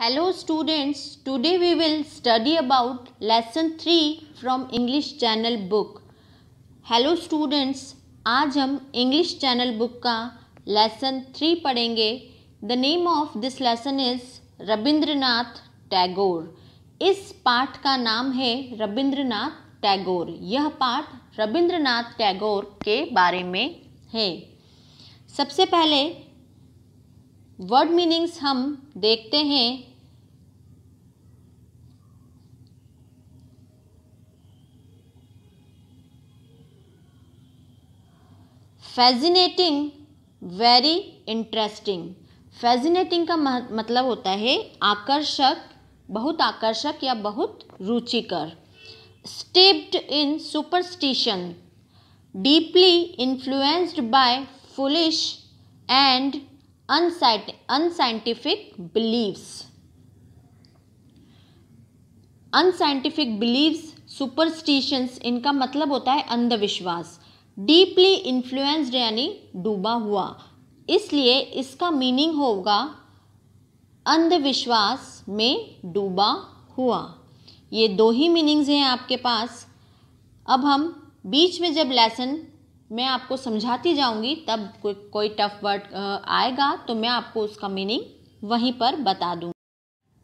Hello students today we will study about lesson three from English Channel book hello students आज हम English Channel book का lesson three पढ़ेंगे the name of this lesson is Rabindranath Tagore इस पाठ का नाम है रबींद्रनाथ टैगोर यह पाठ रबींद्रनाथ टैगोर के बारे में है सबसे पहले वर्ड मीनिंग्स हम देखते हैं फैजिनेटिंग वेरी इंटरेस्टिंग फैजिनेटिंग का मतलब होता है आकर्षक बहुत आकर्षक या बहुत रुचिकर stepped in superstition deeply influenced by foolish and unscientific beliefs unscientific beliefs superstitions इनका मतलब होता है अंधविश्वास डीपली इन्फ्लुएंस्ड यानी डूबा हुआ इसलिए इसका मीनिंग होगा अंधविश्वास में डूबा हुआ ये दो ही मीनिंग्स हैं आपके पास अब हम बीच में जब लेसन मैं आपको समझाती जाऊंगी तब कोई कोई टफ वर्ड आएगा तो मैं आपको उसका मीनिंग वहीं पर बता दूँ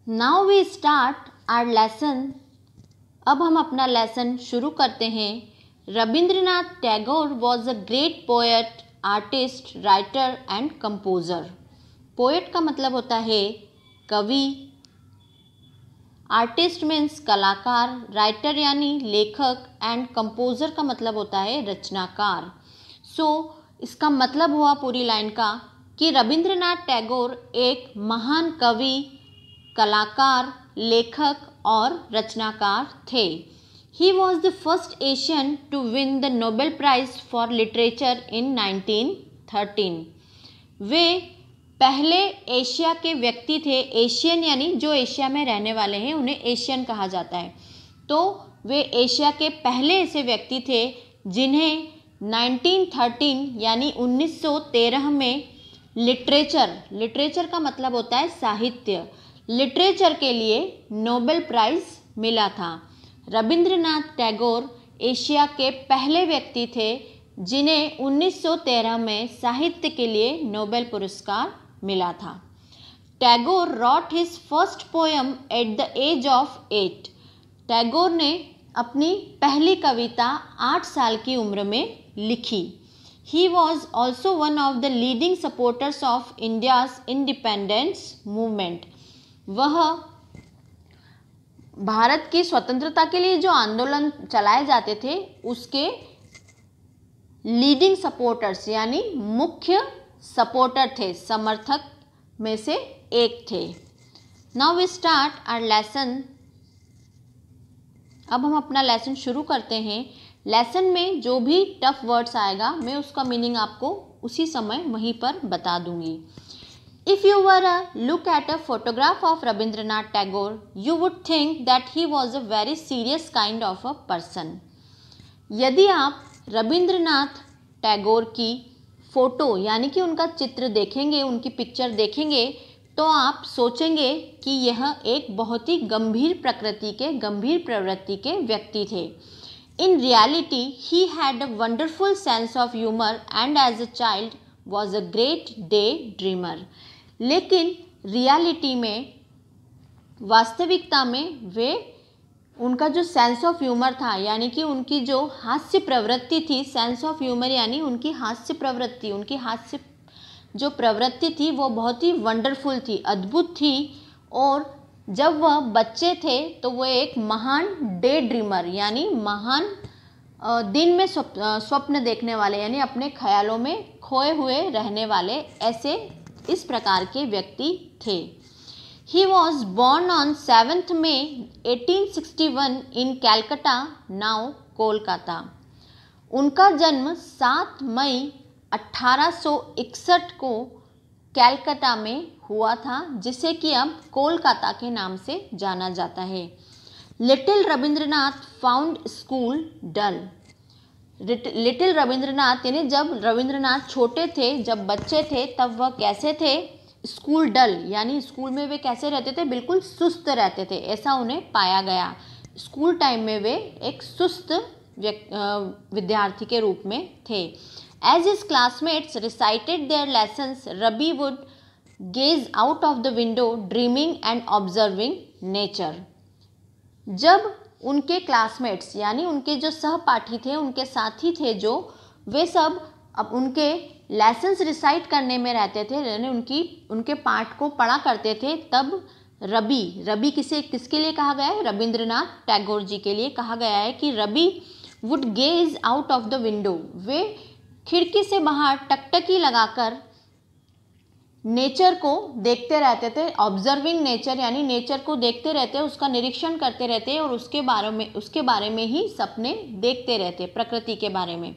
now we start our lesson अब हम अपना लेसन शुरू करते हैं Rabindranath Tagore was a great poet artist writer and composer poet का मतलब होता है कवि आर्टिस्ट मीन्स कलाकार राइटर यानी लेखक एंड कंपोज़र का मतलब होता है रचनाकार सो so, इसका मतलब हुआ पूरी लाइन का कि रविंद्रनाथ टैगोर एक महान कवि कलाकार लेखक और रचनाकार थे he was the first Asian to win the Nobel Prize for literature in 1913 वे पहले एशिया के व्यक्ति थे एशियन यानी जो एशिया में रहने वाले हैं उन्हें एशियन कहा जाता है तो वे एशिया के पहले ऐसे व्यक्ति थे जिन्हें 1913 यानी 1913 में लिटरेचर लिटरेचर का मतलब होता है साहित्य लिटरेचर के लिए नोबेल प्राइज़ मिला था रविंद्रनाथ टैगोर एशिया के पहले व्यक्ति थे जिन्हें 1913 में साहित्य के लिए नोबेल पुरस्कार मिला था Tagore wrote his first poem at the age of eight Tagore ने अपनी पहली कविता आठ साल की उम्र में लिखी he was also one of the leading supporters of India's independence movement वह भारत की स्वतंत्रता के लिए जो आंदोलन चलाए जाते थे उसके लीडिंग सपोर्टर्स यानी मुख्य सपोर्टर थे समर्थक में से एक थे now we start our lesson अब हम अपना लेसन शुरू करते हैं लेसन में जो भी टफ वर्ड्स आएगा मैं उसका मीनिंग आपको उसी समय वहीं पर बता दूंगी if you were a look at a photograph of Rabindranath Tagore you would think that he was a very serious kind of a person यदि आप रविंद्रनाथ टैगोर की फ़ोटो यानी कि उनका चित्र देखेंगे उनकी पिक्चर देखेंगे तो आप सोचेंगे कि यह एक बहुत ही गंभीर प्रकृति के गंभीर प्रवृत्ति के व्यक्ति थे in reality he had a wonderful sense of humour and as a child was a great day dreamer लेकिन रियलिटी में वास्तविकता में वे उनका जो सेंस ऑफ ह्यूमर था यानी कि उनकी जो हास्य प्रवृत्ति थी सेंस ऑफ ह्यूमर यानी उनकी हास्य प्रवृत्ति उनकी हास्य जो प्रवृत्ति थी वो बहुत ही वंडरफुल थी अद्भुत थी और जब वह बच्चे थे तो वह एक महान डे ड्रीमर यानी महान दिन में स्वप्न देखने वाले यानी अपने ख्यालों में खोए हुए रहने वाले ऐसे इस प्रकार के व्यक्ति थे He was born on 7th May 1861 in Calcutta, now Kolkata. उनका जन्म 7 मई 1861 को कैलकाटा में हुआ था जिसे कि अब कोलकाता के नाम से जाना जाता है little Rabindranath found school dull little Rabindranath यानी जब रविंद्रनाथ छोटे थे जब बच्चे थे तब वह कैसे थे स्कूल डल यानी स्कूल में वे कैसे रहते थे बिल्कुल सुस्त रहते थे ऐसा उन्हें पाया गया स्कूल टाइम में वे एक सुस्त विद्यार्थी के रूप में थे as his classmates recited their lesson Rabi would gaze out of the window dreaming and observing nature जब उनके क्लासमेट्स यानी उनके जो सहपाठी थे उनके साथी थे जो वे सब अब उनके लेसन्स रिसाइट करने में रहते थे यानी उनकी उनके पाठ को पढ़ा करते थे तब रबी रबी किसे किसके लिए कहा गया है रविंद्रनाथ टैगोर जी के लिए कहा गया है कि Rabi would gaze out of the window वे खिड़की से बाहर टकटकी लगाकर नेचर को देखते रहते थे ऑब्जर्विंग नेचर यानी नेचर को देखते रहते उसका निरीक्षण करते रहते और उसके बारे में उसके बारे में ही सपने देखते रहते प्रकृति के बारे में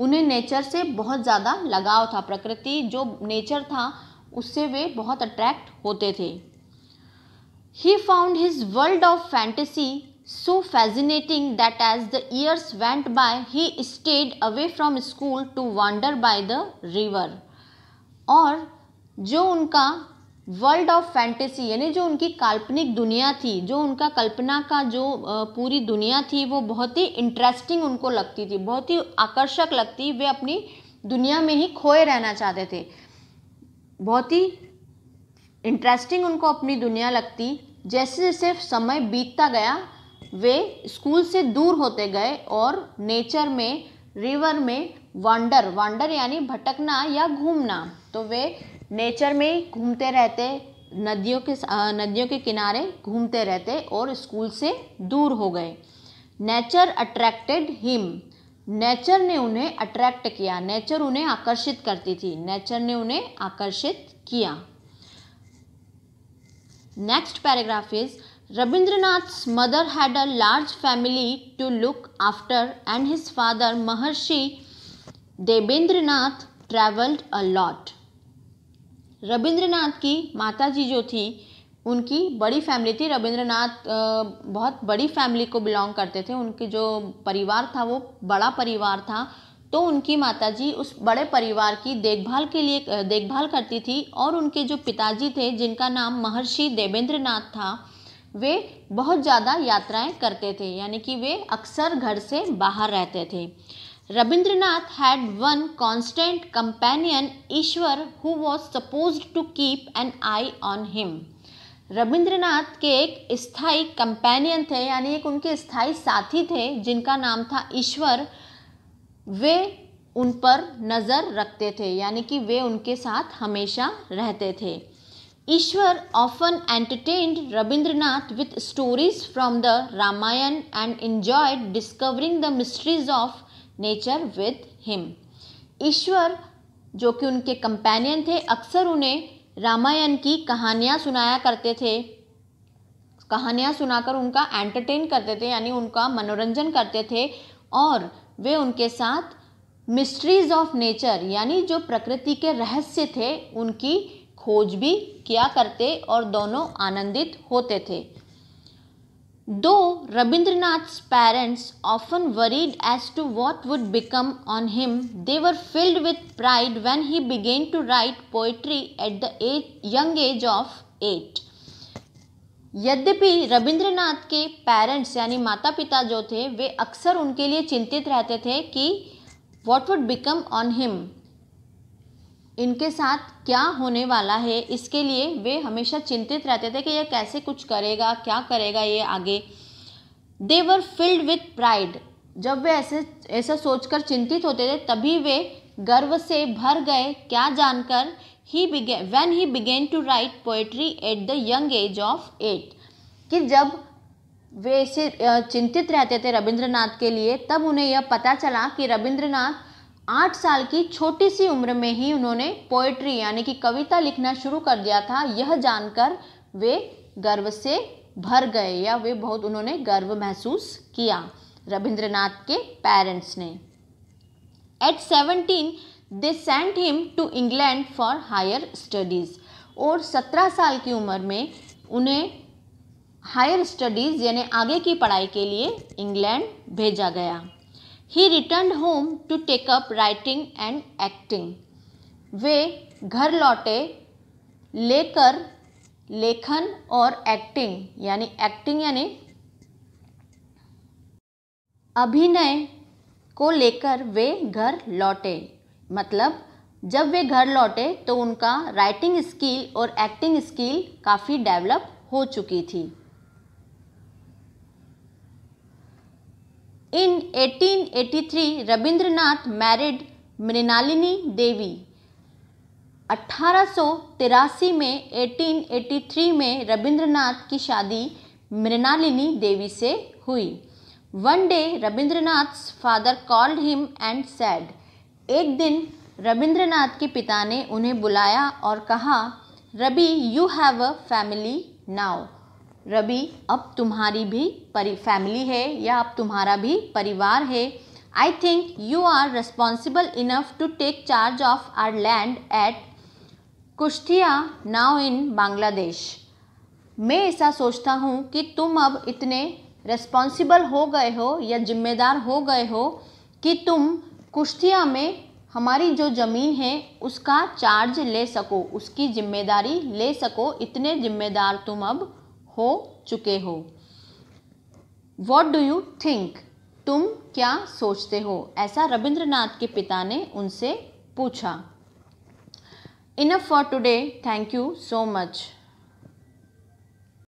उन्हें नेचर से बहुत ज़्यादा लगाव था प्रकृति जो नेचर था उससे वे बहुत अट्रैक्ट होते थे he found his world of fantasy so fascinating that as the years went by he stayed away from school to wander by the river और जो उनका वर्ल्ड ऑफ फैंटेसी यानी जो उनकी काल्पनिक दुनिया थी जो उनका कल्पना का जो पूरी दुनिया थी वो बहुत ही इंटरेस्टिंग उनको लगती थी बहुत ही आकर्षक लगती वे अपनी दुनिया में ही खोए रहना चाहते थे बहुत ही इंटरेस्टिंग उनको अपनी दुनिया लगती जैसे जैसे समय बीतता गया वे स्कूल से दूर होते गए और नेचर में रिवर में वांडर वांडर यानी भटकना या घूमना तो वे नेचर में घूमते रहते नदियों के नदियों के किनारे घूमते रहते और स्कूल से दूर हो गए नेचर अट्रैक्टेड हिम नेचर ने उन्हें अट्रैक्ट किया नेचर उन्हें आकर्षित करती थी नेचर ने उन्हें आकर्षित किया next paragraph is mother had a large family to look after and his father Maharshi Maharshi Nath travelled a lot Rabindranath की माता जी जो थी उनकी बड़ी फैमिली थी रविंद्रनाथ बहुत बड़ी फैमिली को बिलोंग करते थे उनके जो परिवार था वो बड़ा परिवार था तो उनकी माताजी उस बड़े परिवार की देखभाल के लिए देखभाल करती थी और उनके जो पिताजी थे जिनका नाम महर्षि देवेंद्र नाथ था वे बहुत ज़्यादा यात्राएं करते थे यानी कि वे अक्सर घर से बाहर रहते थे Rabindranath had one constant companion, Ishwar, who was supposed to keep an eye on him. Rabindranath के एक स्थाई कंपेनियन थे यानी एक उनके स्थाई साथी थे जिनका नाम था ईश्वर वे उन पर नज़र रखते थे यानी कि वे उनके साथ हमेशा रहते थे Ishwar often entertained Rabindranath with stories from the Ramayana and enjoyed discovering the mysteries of nature with him Ishwar जो कि उनके कंपेनियन थे अक्सर उन्हें रामायण की कहानियाँ सुनाया करते थे कहानियाँ सुनाकर उनका एंटरटेन करते थे यानी उनका मनोरंजन करते थे और वे उनके साथ मिस्ट्रीज ऑफ नेचर यानी जो प्रकृति के रहस्य थे उनकी खोज भी किया करते और दोनों आनंदित होते थे दो Rabindranath's parents often worried as to what would become of him they were filled with pride when he began to write poetry at the age young age of eight यद्यपि रविंद्रनाथ के पेरेंट्स यानी माता पिता जो थे वे अक्सर उनके लिए चिंतित रहते थे कि what would become of him इनके साथ क्या होने वाला है इसके लिए वे हमेशा चिंतित रहते थे कि यह कैसे कुछ करेगा क्या करेगा ये आगे they were filled with pride जब वे ऐसे ऐसा सोचकर चिंतित होते थे तभी वे गर्व से भर गए क्या जानकर he began he began to write poetry at the young age of eight कि जब वे ऐसे चिंतित रहते थे रविंद्रनाथ के लिए तब उन्हें यह पता चला कि रविंद्रनाथ आठ साल की छोटी सी उम्र में ही उन्होंने पोएट्री यानी कि कविता लिखना शुरू कर दिया था यह जानकर वे गर्व से भर गए या वे बहुत उन्होंने गर्व महसूस किया रविंद्रनाथ के पेरेंट्स ने at seventeen they sent him to England for higher studies और सत्रह साल की उम्र में उन्हें हायर स्टडीज़ यानी आगे की पढ़ाई के लिए इंग्लैंड भेजा गया he return home to take up writing and acting वे घर लौटे लेकर लेखन और एक्टिंग यानी एक्टिंग यानी अभिनय को लेकर वे घर लौटे मतलब जब वे घर लौटे तो उनका राइटिंग स्किल और एक्टिंग स्किल काफ़ी डेवलप हो चुकी थी In 1883, Rabindranath married मृणालिनी देवी अठारह में 1883 में रविंद्रनाथ की शादी मृणालिनी देवी से हुई one day Rabindranath father called him and said एक दिन रविंद्रनाथ के पिता ने उन्हें बुलाया और कहा Rabi you have a family now Ravi अब तुम्हारी भी परि फैमिली है या अब तुम्हारा भी परिवार है I think you are responsible enough to take charge of our land at Kushtia now in Bangladesh मैं ऐसा सोचता हूँ कि तुम अब इतने रिस्पॉन्सिबल हो गए हो या जिम्मेदार हो गए हो कि तुम कुश्तिया में हमारी जो ज़मीन है उसका चार्ज ले सको उसकी जिम्मेदारी ले सको इतने जिम्मेदार तुम अब हो चुके हो वॉट डू यू थिंक तुम क्या सोचते हो ऐसा रविंद्रनाथ के पिता ने उनसे पूछा enough for today thank you so much